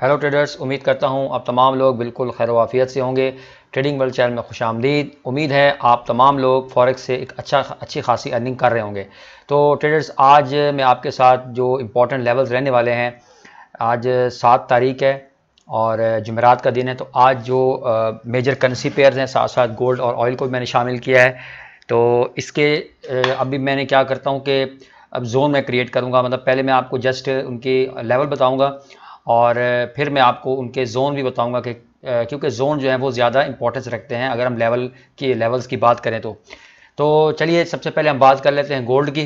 hello traders उम्मीद करता हूं आप तमाम लोग बिल्कुल खैर वाफियत से होंगे ट्रेडिंग वर्ल्ड चैनल में खुश आमदीद उम्मीद है आप तमाम लोग फॉरेक्स से एक अच्छा अच्छी खासी अर्निंग कर रहे होंगे तो ट्रेडर्स आज मैं आपके साथ जो इम्पोर्टेंट लेवल्स रहने वाले हैं आज सात तारीख है और जमेरात का दिन है तो आज जो मेजर करेंसी पेयर्स हैं साथ साथ गोल्ड और ऑयल को मैंने शामिल किया है तो इसके अभी मैंने क्या करता हूँ कि अब जोन में क्रिएट करूँगा मतलब पहले मैं आपको जस्ट उनके लेवल बताऊँगा और फिर मैं आपको उनके जोन भी बताऊंगा कि क्योंकि जोन जो है वो ज़्यादा इंपॉर्टेंस रखते हैं अगर हम लेवल की लेवल्स की बात करें तो तो चलिए सबसे पहले हम बात कर लेते हैं गोल्ड की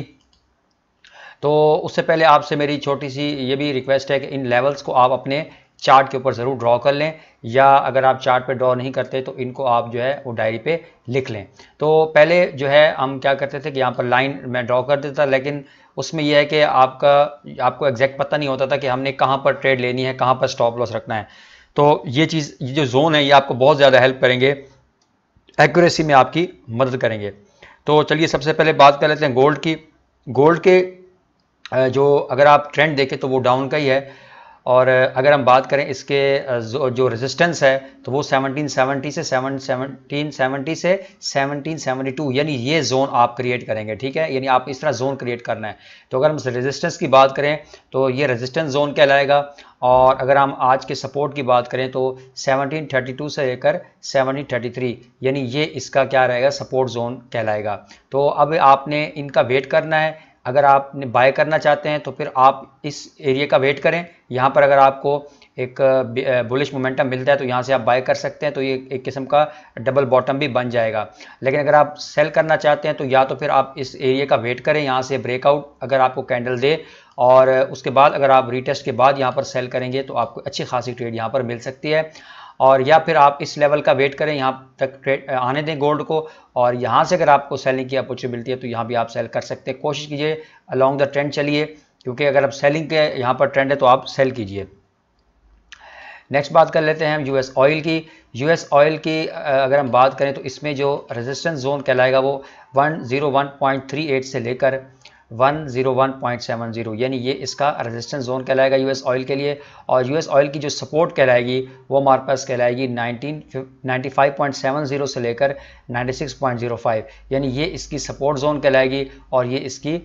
तो उससे पहले आपसे मेरी छोटी सी ये भी रिक्वेस्ट है कि इन लेवल्स को आप अपने चार्ट के ऊपर ज़रूर ड्रॉ कर लें या अगर आप चार्ट पे ड्रॉ नहीं करते तो इनको आप जो है वो डायरी पे लिख लें तो पहले जो है हम क्या करते थे कि यहाँ पर लाइन मैं ड्रॉ कर देता लेकिन उसमें यह है कि आपका आपको एग्जैक्ट पता नहीं होता था कि हमने कहाँ पर ट्रेड लेनी है कहाँ पर स्टॉप लॉस रखना है तो ये चीज़ ये जो जोन है ये आपको बहुत ज़्यादा हेल्प करेंगे एक्यूरेसी में आपकी मदद करेंगे तो चलिए सबसे पहले बात कर लेते हैं गोल्ड की गोल्ड के जो अगर आप ट्रेंड देखें तो वो डाउन का ही है और अगर हम बात करें इसके जो, रेजिस्टेंस है तो वो 1770 से 1770 से 1772 यानी ये जोन आप क्रिएट करेंगे ठीक है यानी आप इस तरह जोन क्रिएट करना है तो अगर हम रेजिस्टेंस की बात करें तो ये रेजिस्टेंस जोन कहलाएगा और अगर हम आज के सपोर्ट की बात करें तो 1732 से लेकर 1733 यानी ये इसका क्या रहेगा सपोर्ट जोन कहलाएगा तो अब आपने इनका वेट करना है अगर आपने बाय करना चाहते हैं तो फिर आप इस एरिया का वेट करें यहाँ पर अगर आपको एक बुलिश मोमेंटम मिलता है तो यहाँ से आप बाय कर सकते हैं तो ये एक किस्म का डबल बॉटम भी बन जाएगा लेकिन अगर आप सेल करना चाहते हैं तो या तो फिर आप इस एरिया का वेट करें यहाँ से ब्रेकआउट अगर आपको कैंडल दे और उसके बाद अगर आप रीटेस्ट के बाद यहाँ पर सेल करेंगे तो आपको अच्छी खासी ट्रेड यहाँ पर मिल सकती है और या फिर आप इस लेवल का वेट करें यहाँ तक आने दें गोल्ड को और यहाँ से अगर आपको सेलिंग की अपॉर्चुनिटी है तो यहाँ भी आप सेल कर सकते हैं कोशिश कीजिए अलॉन्ग द ट्रेंड चलिए क्योंकि अगर आप सेलिंग के यहाँ पर ट्रेंड है तो आप सेल कीजिए नेक्स्ट बात कर लेते हैं हम यूएस ऑयल की यूएस ऑयल की अगर हम बात करें तो इसमें जो रेजिस्टेंस जोन कहलाएगा वो 101.38 से लेकर 101.70 यानी ये इसका रेजिस्टेंस जोन कहलाएगा यूएस ऑयल के लिए और यूएस ऑयल की जो सपोर्ट कहलाएगी वो हमारे पास कहलाएगी 19 95.70 से लेकर 96.05 यानी ये इसकी सपोर्ट जोन कहलाएगी और ये इसकी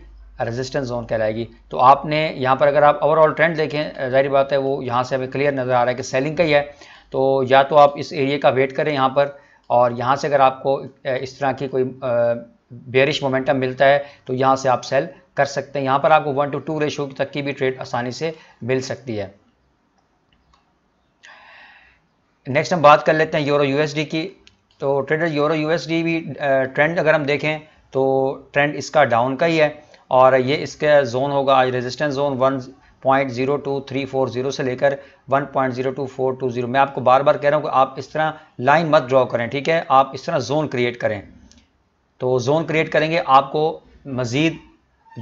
रेजिस्टेंस जोन कहलाएगी तो आपने यहाँ पर अगर आप ओवरऑल ट्रेंड देखें जाहिर बात है वो यहाँ से हमें क्लियर नज़र आ रहा है कि सेलिंग का ही है तो या तो आप इस एरिए का वेट करें यहाँ पर और यहाँ से अगर आपको इस तरह की कोई बेरिश मोमेंटम मिलता है तो यहाँ से आप सेल कर सकते हैं यहाँ पर आपको वन टू टू रेशो तक की भी ट्रेड आसानी से मिल सकती है नेक्स्ट हम बात कर लेते हैं यूरो यूएसडी की तो ट्रेडर यूरो यूएसडी भी ट्रेंड अगर हम देखें तो ट्रेंड इसका डाउन का ही है और ये इसका जोन होगा आज resistance zone one point zero two three four zero से लेकर one point zero two four two zero मैं आपको बार बार कह रहा हूँ कि आप इस तरह लाइन मत ड्रॉ करें ठीक है आप इस तरह जोन क्रिएट करें तो जोन क्रिएट करेंगे आपको मज़ीद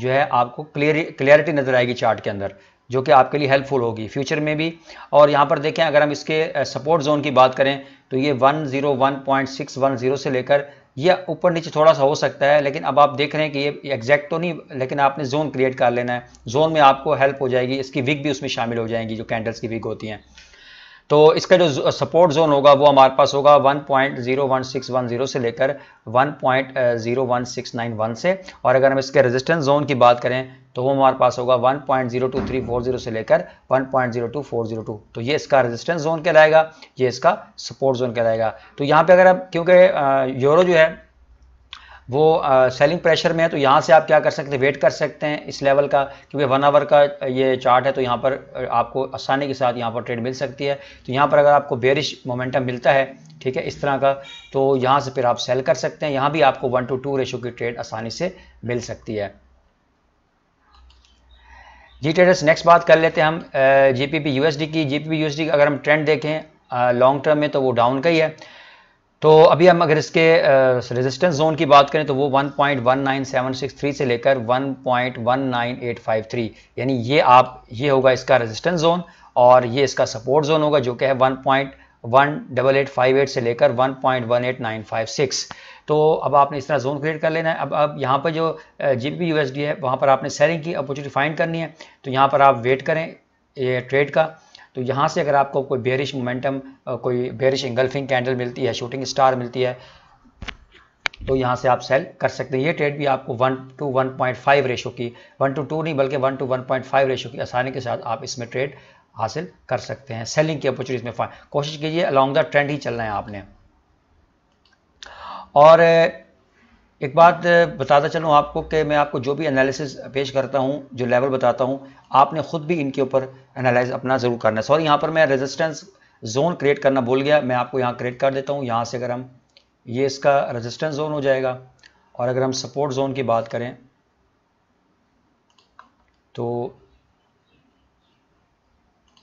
जो है आपको क्लियर क्लियरिटी नज़र आएगी चार्ट के अंदर जो कि आपके लिए हेल्पफुल होगी फ्यूचर में भी और यहाँ पर देखें अगर हम इसके सपोर्ट जोन की बात करें तो ये 101.610 से लेकर ये ऊपर नीचे थोड़ा सा हो सकता है लेकिन अब आप देख रहे हैं कि ये एग्जैक्ट तो नहीं लेकिन आपने जोन क्रिएट कर लेना है जोन में आपको हेल्प हो जाएगी इसकी विग भी उसमें शामिल हो जाएंगी जो कैंडल्स की विग होती हैं तो इसका जो सपोर्ट जोन होगा वो हमारे पास होगा 1.01610 से लेकर 1.01691 से और अगर हम इसके रेजिस्टेंस जोन की बात करें तो वो हमारे पास होगा 1.02340 से लेकर 1.02402 तो ये इसका रेजिस्टेंस जोन कहलाएगा ये इसका सपोर्ट जोन कहलाएगा तो यहाँ पे अगर आप क्योंकि यूरो जो है वो सेलिंग प्रेशर में है तो यहाँ से आप क्या कर सकते हैं वेट कर सकते हैं इस लेवल का क्योंकि वन आवर का ये चार्ट है तो यहाँ पर आपको आसानी के साथ यहाँ पर ट्रेड मिल सकती है तो यहाँ पर अगर आपको बेरिश मोमेंटम मिलता है ठीक है इस तरह का तो यहाँ से फिर आप सेल कर सकते हैं यहाँ भी आपको वन टू टू रेशो की ट्रेड आसानी से मिल सकती है जी ट्रेडर्स नेक्स्ट बात कर लेते हैं हम जी पी की जी पी अगर हम ट्रेंड देखें लॉन्ग टर्म में तो वो डाउन का ही है तो अभी हम अगर इसके रेजिस्टेंस जोन की बात करें तो वो 1.19763 से लेकर 1.19853 यानी ये आप ये होगा इसका रेजिस्टेंस जोन और ये इसका सपोर्ट जोन होगा जो कि है 1.18858 से लेकर 1.18956 तो अब आपने इस तरह जोन क्रिएट कर लेना है अब अब यहाँ पर जो जी पी है वहाँ पर आपने सेलिंग की अपॉर्चुनिटी फाइंड करनी है तो यहाँ पर आप वेट करें ये ट्रेड का तो यहाँ से अगर आपको कोई बेरिश मोमेंटम कोई बेरिश इंगल्फिंग कैंडल मिलती है शूटिंग स्टार मिलती है तो यहाँ से आप सेल कर सकते हैं ये ट्रेड भी आपको one two one point five ratio की वन टू टू नहीं बल्कि one two one point five ratio की आसानी के साथ आप इसमें ट्रेड हासिल कर सकते हैं सेलिंग की अपॉर्चुनिटीज में कोशिश कीजिए अलॉन्ग द ट्रेंड ही चलना है आपने और एक बात बताता चलूँ आपको कि मैं आपको जो भी एनालिसिस पेश करता हूँ जो लेवल बताता हूँ आपने ख़ुद भी इनके ऊपर एनालाइज अपना ज़रूर करना है सॉरी यहाँ पर मैं रेजिस्टेंस जोन क्रिएट करना भूल गया मैं आपको यहाँ क्रिएट कर देता हूँ यहाँ से अगर हम ये इसका रेजिस्टेंस जोन हो जाएगा और अगर हम सपोर्ट जोन की बात करें तो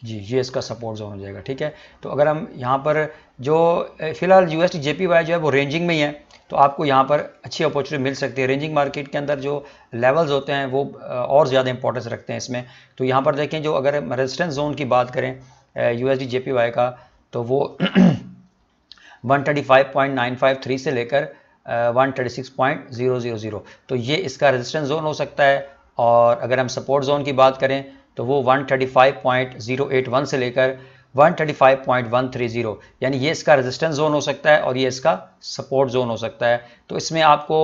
जी ये इसका सपोर्ट जोन हो जाएगा ठीक है तो अगर हम यहाँ पर जो फिलहाल U S J P Y जो है वो रेंजिंग में ही है तो आपको यहाँ पर अच्छी अपॉर्चुनिटी मिल सकती है रेंजिंग मार्केट के अंदर जो लेवल्स होते हैं वो और ज़्यादा इंपॉर्टेंस रखते हैं इसमें तो यहाँ पर देखें जो अगर रेजिस्टेंस जोन की बात करें U S J P Y का तो वो one thirty five point nine five three से लेकर one thirty six point zero zero zero तो ये इसका रजिस्टेंस जोन हो सकता है और अगर हम सपोर्ट जोन की बात करें तो वो 135.081 से लेकर 135.130 यानी ये इसका रेजिस्टेंस जोन हो सकता है और ये इसका सपोर्ट जोन हो सकता है तो इसमें आपको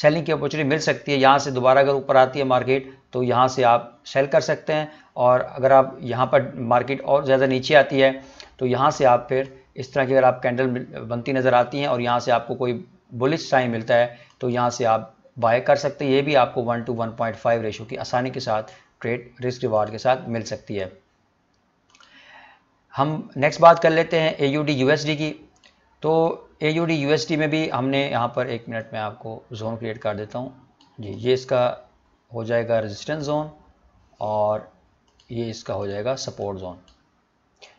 सेलिंग की अपॉर्चुनिटी मिल सकती है यहाँ से दोबारा अगर ऊपर आती है मार्केट तो यहाँ से आप सेल कर सकते हैं और अगर आप यहाँ पर मार्केट और ज़्यादा नीचे आती है तो यहाँ से आप फिर इस तरह की अगर आप कैंडल बनती नज़र आती हैं और यहाँ से आपको कोई बुलिश साइन मिलता है तो यहाँ से आप बाय कर सकते हैं ये भी आपको one two one point five ratio की आसानी के साथ ट्रेड रिस्क रिवार्ड के साथ मिल सकती है हम नेक्स्ट बात कर लेते हैं A U D U S D की तो A U D U S D में भी हमने यहाँ पर एक मिनट में आपको जोन क्रिएट कर देता हूँ जी ये इसका हो जाएगा रेजिस्टेंस जोन और ये इसका हो जाएगा सपोर्ट जोन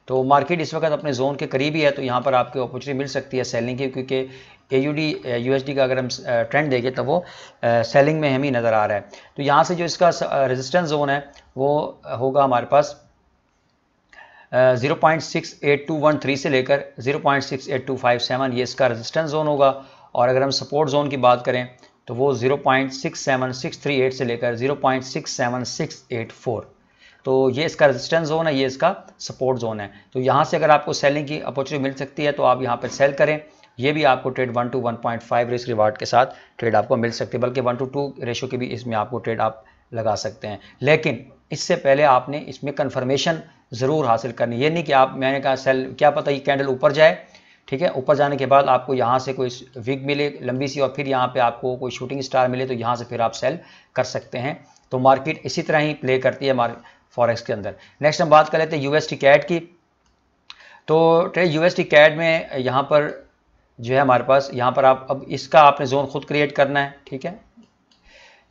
तो मार्केट इस वक्त अपने जोन के करीब ही है तो यहाँ पर आपको अपॉर्चुनिटी मिल सकती है सेलिंग की क्योंकि ए यू डी यू का अगर हम ट्रेंड देखें तो वो सेलिंग में हमें नज़र आ रहा है तो यहाँ से जो इसका रेजिस्टेंस जोन है वो होगा हमारे पास zero point six eight two one three से लेकर zero point six eight two five seven ये इसका रेजिस्टेंस जोन होगा और अगर हम सपोर्ट जोन की बात करें तो वो zero point six seven six three eight से लेकर zero point six seven six eight four तो ये इसका रेजिस्टेंस जोन है ये इसका सपोर्ट जोन है तो यहाँ से अगर आपको सेलिंग की अपॉर्चुनिटी मिल सकती है तो आप यहाँ पर सेल करें ये भी आपको trade one two one point five risk reward के साथ ट्रेड आपको मिल सकती है बल्कि वन टू टू रेशो की भी इसमें आपको ट्रेड आप लगा सकते हैं लेकिन इससे पहले आपने इसमें कन्फर्मेशन ज़रूर हासिल करनी ये नहीं कि आप मैंने कहा सेल क्या पता ये कैंडल ऊपर जाए ठीक है ऊपर जाने के बाद आपको यहाँ से कोई विग मिले लंबी सी और फिर यहाँ पे आपको कोई शूटिंग स्टार मिले तो यहाँ से फिर आप सेल कर सकते हैं तो मार्केट इसी तरह ही प्ले करती है मार्केट फॉरेक्स के अंदर नेक्स्ट हम बात कर लेते हैं यूएसटी कैट की तो ट्रेड यूएसटी कैट में यहाँ पर जो है हमारे पास यहाँ पर आप अब इसका आपने जोन खुद क्रिएट करना है ठीक है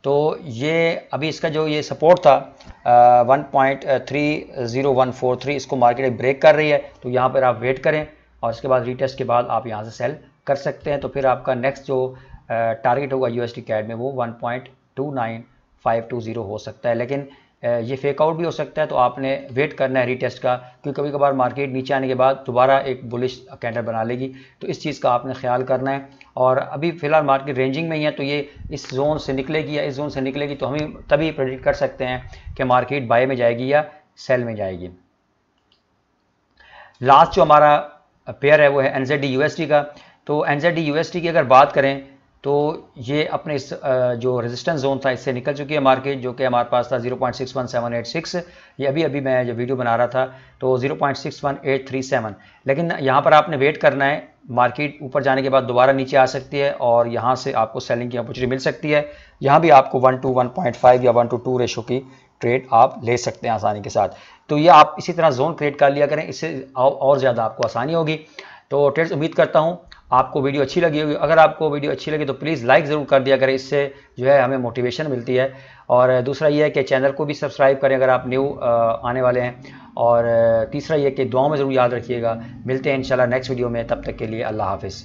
तो ये अभी इसका जो ये सपोर्ट था one point three zero one four three इसको मार्केट ब्रेक कर रही है तो यहाँ पर आप वेट करें और इसके बाद रीटेस्ट के बाद आप यहाँ से सेल कर सकते हैं तो फिर आपका नेक्स्ट जो टारगेट होगा यूएसटी कैड में वो one point two nine five two zero हो सकता है लेकिन ये फेकआउट भी हो सकता है तो आपने वेट करना है रीटेस्ट का क्योंकि कभी कभार मार्केट नीचे आने के बाद दोबारा एक बुलिश कैंडल बना लेगी तो इस चीज़ का आपने ख्याल करना है और अभी फ़िलहाल मार्केट रेंजिंग में ही है तो ये इस जोन से निकलेगी या इस जोन से निकलेगी तो हम तभी प्रेडिक्ट कर सकते हैं कि मार्केट बाय में जाएगी या सेल में जाएगी लास्ट जो हमारा पेयर है वो है एन जेड का तो एन जेड की अगर बात करें तो ये अपने इस जो रेजिस्टेंस जोन था इससे निकल चुकी है मार्केट जो कि हमारे पास था 0.61786 ये अभी अभी मैं जो वीडियो बना रहा था तो 0.61837 लेकिन यहाँ पर आपने वेट करना है मार्केट ऊपर जाने के बाद दोबारा नीचे आ सकती है और यहाँ से आपको सेलिंग की अपॉर्चुनिटी मिल सकती है यहाँ भी आपको one two one point five या वन टू टू रेशो की ट्रेड आप ले सकते हैं आसानी के साथ तो ये आप इसी तरह जोन क्रिएट कर लिया करें इससे और ज़्यादा आपको आसानी होगी तो ट्रेड्स उम्मीद करता हूँ आपको वीडियो अच्छी लगी होगी अगर आपको वीडियो अच्छी लगी तो प्लीज़ लाइक ज़रूर कर दिया करें इससे जो है हमें मोटिवेशन मिलती है और दूसरा ये है कि चैनल को भी सब्सक्राइब करें अगर आप न्यू आने वाले हैं और तीसरा ये कि दुआओं में ज़रूर याद रखिएगा मिलते हैं इंशाल्लाह नेक्स्ट वीडियो में तब तक के लिए अल्लाह हाफिज़